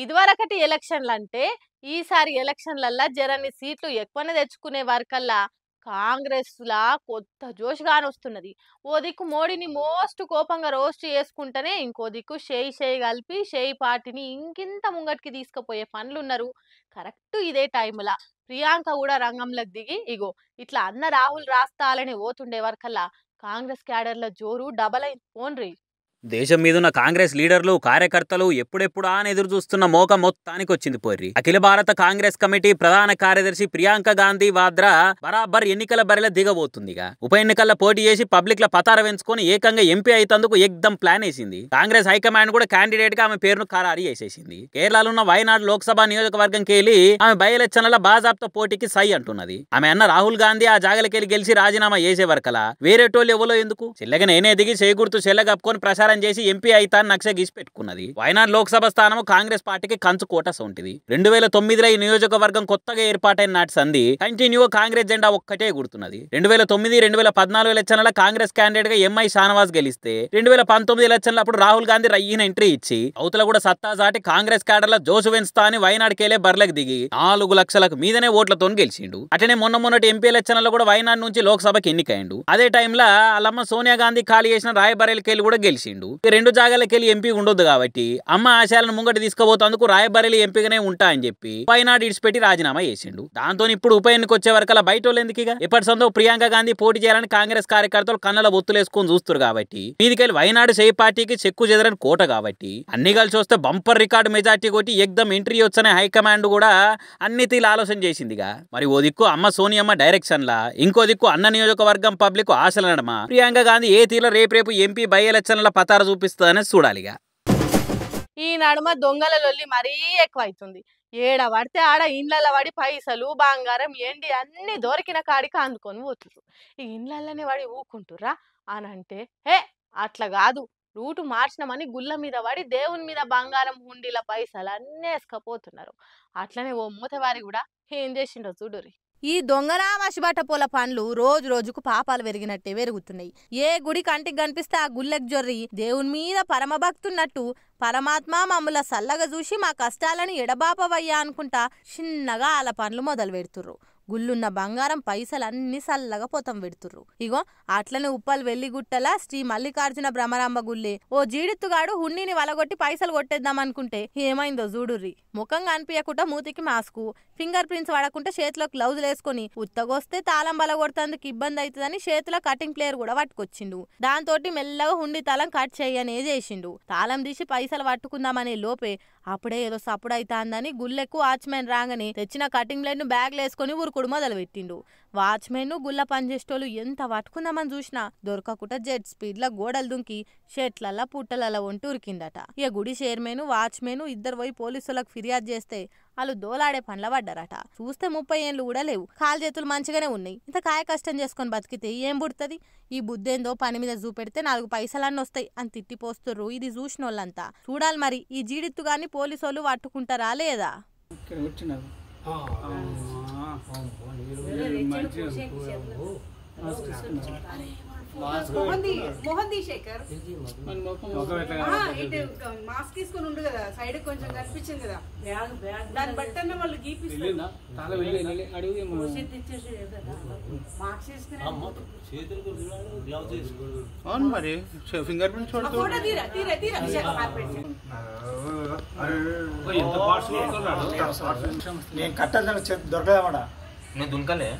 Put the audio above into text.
ఇదివరకటి ఎలక్షన్లు అంటే ఈసారి ఎలక్షన్లల్లా జరని సీట్లు ఎక్కువనే తెచ్చుకునే వారికల్లా కాంగ్రెస్లా కొత్త జోష్గాని వస్తున్నది ఓ దిక్కు మోడీని మోస్ట్ కోపంగా రోస్ట్ చేసుకుంటేనే ఇంకో దిక్కు షేయి షేయి కలిపి షేయి పార్టీని ఇంకింత ముంగటికి తీసుకుపోయే పనులు ఉన్నారు కరెక్ట్ ఇదే టైంలా ప్రియాంక కూడా రంగంలోకి దిగి ఇగో ఇట్లా అన్న రాహుల్ రాస్తాలని పోతుండే వరకల్లా కాంగ్రెస్ క్యాడర్ల జోరు డబల్ రీ దేశం మీదున్న కాంగ్రెస్ లీడర్లు కార్యకర్తలు ఎప్పుడెప్పుడా అని ఎదురు చూస్తున్న మోక మొత్తానికి వచ్చింది పోర్రి అఖిల భారత కాంగ్రెస్ కమిటీ ప్రధాన కార్యదర్శి ప్రియాంక గాంధీ వాద్రా బరాబర్ ఎన్నికల బరిల దిగబోతుంది ఉప ఎన్నికల్లో పోటీ చేసి పబ్లిక్ ల పతార వెంచుకొని ఏకంగా ఎంపీ అయితేందుకు ఎగ్దం ప్లాన్ వేసింది కాంగ్రెస్ హైకమాండ్ కూడా క్యాండిడేట్ గా ఆమె పేరును ఖరారు చేసేసింది కేరళలో ఉన్న వయనాడు లోక్సభ నియోజకవర్గం కేలి ఆమె బయలెచ్చనల ఎలక్షన్ల బాజాబ్తో పోటీకి సై అంటున్నది ఆమె అన్న రాహుల్ గాంధీ ఆ జాగలకెళ్లి గెలిచి రాజీనామా చేసే వరకలా వేరేటోళ్ళు ఎవరో ఎందుకు చెల్లగా నేనే దిగి చేకూర్తూ చెల్లగప్పుకొని ప్రసార ప్రచారం చేసి ఎంపీ అయితా నక్ష గీసి పెట్టుకున్నది వయనాడ్ లోక్సభ స్థానం కాంగ్రెస్ పార్టీకి కంచు కోట సొంటిది రెండు వేల తొమ్మిదిలో ఈ నియోజకవర్గం కొత్తగా ఏర్పాటైన నాటి సంధి కంటిన్యూ కాంగ్రెస్ జెండా ఒక్కటే గుర్తున్నది రెండు వేల తొమ్మిది రెండు వేల పద్నాలుగు ఎలక్షన్ల కాంగ్రెస్ క్యాండిడేట్ గా ఎంఐ షానవాజ్ గెలిస్తే రెండు వేల పంతొమ్మిది ఎలక్షన్ల అప్పుడు రాహుల్ గాంధీ రయ్యిన ఎంట్రీ ఇచ్చి అవతల కూడా సత్తా సాటి కాంగ్రెస్ క్యాడర్ల జోసు వెంచుతా అని వయనాడుకెళ్లే బర్లకు దిగి నాలుగు లక్షలకు మీదనే ఓట్లతో గెలిచిండు అట్లనే మొన్న మొన్నటి ఎంపీ ఎలక్షన్లలో కూడా వయనాడు నుంచి లోక్సభకి ఎన్నికైండు అదే టైంలో అల్లమ్మ సోనియా గాంధీ ఖాళీ చేసిన రాయబరేలకేళ్ళు కూడా గెలిచిండు రెండు రెండు జాగాలకెళ్ళి వెళ్ళి ఎంపీ ఉండొద్దు కాబట్టి అమ్మ ఆశయాలను ముంగట తీసుకుపోతందుకు రాయబరేలి ఎంపీగానే ఉంటా అని చెప్పి పైనాడు ఇడిచిపెట్టి రాజీనామా చేసిండు దాంతో ఇప్పుడు ఉప ఎన్నిక వచ్చే వరకు బయట వాళ్ళు ఎందుకు ఎప్పటి సొంతం ప్రియాంక గాంధీ పోటీ చేయాలని కాంగ్రెస్ కార్యకర్తలు కన్నల బొత్తులేసుకొని చూస్తారు కాబట్టి మీదికెళ్ళి వైనాడు చేయి పార్టీకి చెక్కు చెదరని కోట కాబట్టి అన్ని కలిసి వస్తే బంపర్ రికార్డు మెజార్టీ కొట్టి ఎగ్దం ఎంట్రీ వచ్చనే హైకమాండ్ కూడా అన్ని తీలు ఆలోచన చేసిందిగా మరి ఓ దిక్కు అమ్మ సోనియమ్మ డైరెక్షన్ లా ఇంకో దిక్కు అన్న నియోజకవర్గం పబ్లిక్ ఆశలనడమా ప్రియాంక గాంధీ ఏ తీలో రేపు రేపు ఎంపీ బై ఎలక్షన్ల పత తర చూపిస్తుందనేది చూడాలి ఈ నడుమ దొంగల లొల్లి మరీ ఎక్కువ అవుతుంది ఏడ పడితే ఆడ ఇండ్లలో పడి పైసలు బంగారం ఎండి అన్ని దొరికిన కాడికి అందుకొని పోతుండ్రు ఈ ఇండ్లలోనే పడి ఊకుంటురా అని అంటే హే అట్లా కాదు రూటు మార్చినామని గుళ్ళ మీద పడి దేవుని మీద బంగారం హుండీల పైసలు అన్నీ వేసుకపోతున్నారు అట్లనే ఓ మూతవారి కూడా ఏం చేసిండో చూడురి ఈ దొంగనా మసిబట్ట పూల పండ్లు రోజు రోజుకు పాపాలు పెరిగినట్టే పెరుగుతున్నాయి ఏ గుడి కంటికి కనిపిస్తే ఆ గుళ్ళకి జొర్రి దేవుని మీద పరమభక్తున్నట్టు పరమాత్మ మమ్ముల సల్లగా చూసి మా కష్టాలను ఎడబాపవయ్యా అనుకుంటా చిన్నగా ఆల పండ్లు మొదలు పెడుతుర్రు గుళ్ళున్న బంగారం పైసలన్నీ సల్లగా పోతం పెడుతుర్రు ఇగో అట్లనే ఉప్పలు వెళ్లి గుట్టల శ్రీ మల్లికార్జున భ్రమరాంబ గుళ్ళే ఓ జీడిత్తుగాడు హుండీని వలగొట్టి పైసలు కొట్టేద్దాం అనుకుంటే ఏమైందో చూడుర్రి ముఖంగా అనిపించకుండా మూతికి మాస్కు ఫింగర్ ప్రింట్స్ వాడకుంటే చేతిలో గ్లౌజులు వేసుకుని ఉత్తగొస్తే తాళం బలగొడతందుకు ఇబ్బంది అవుతుందని చేతిలో కటింగ్ ప్లేయర్ కూడా పట్టుకొచ్చిండు దాంతో మెల్లగా హుండీ తాళం కట్ చేయనే చేసిండు తాళం తీసి పైసలు పట్టుకుందామనే లోపే అప్పుడే ఏదో సప్పుడు అవుతాందని గుళ్ళెక్కు వాచ్మెన్ రాగానే తెచ్చిన కటింగ్ లైన్ బ్యాగ్ వేసుకొని ఊరుకుడు మొదలు పెట్టిండు వాచ్మెన్ గుల్ల పనిచేసేటోళ్ళు ఎంత పట్టుకుందామని చూసినా దొరకకుండా జెట్ స్పీడ్లో గోడలు దుంకి షెట్లల్లా పుట్టలల్లా ఉరికిందట ఏ గుడి చైర్మన్ వాచ్మెన్ ఇద్దరు పోయి పోలీసులకు ఫిర్యాదు చేస్తే వాళ్ళు దోలాడే పండ్ల పడ్డారట చూస్తే ముప్పై ఏళ్ళు కూడా లేవు కాలు చేతులు మంచిగానే ఉన్నాయి ఇంత కాయ కష్టం చేసుకొని బతికితే ఏం పుడుతుంది ఈ బుద్ధేందో పని మీద చూపెడితే నాలుగు పైసలన్నీ వస్తాయి అని తిట్టిపోస్తుర్రు ఇది చూసిన వాళ్ళంతా చూడాలి మరి ఈ జీడిత్తు గాని పోలీసు వాళ్ళు పట్టుకుంటారా లేదా మాస్క్ తీసుకొని ఉండు కదా సైడ్ కొంచెం కనిపించింది కదా దాన్ని బట్టన్న అవును మరి ఫింగర్ ప్రింట్స్ నేను కట్టాల్సిన దొరకదామడా నేను దుంకలే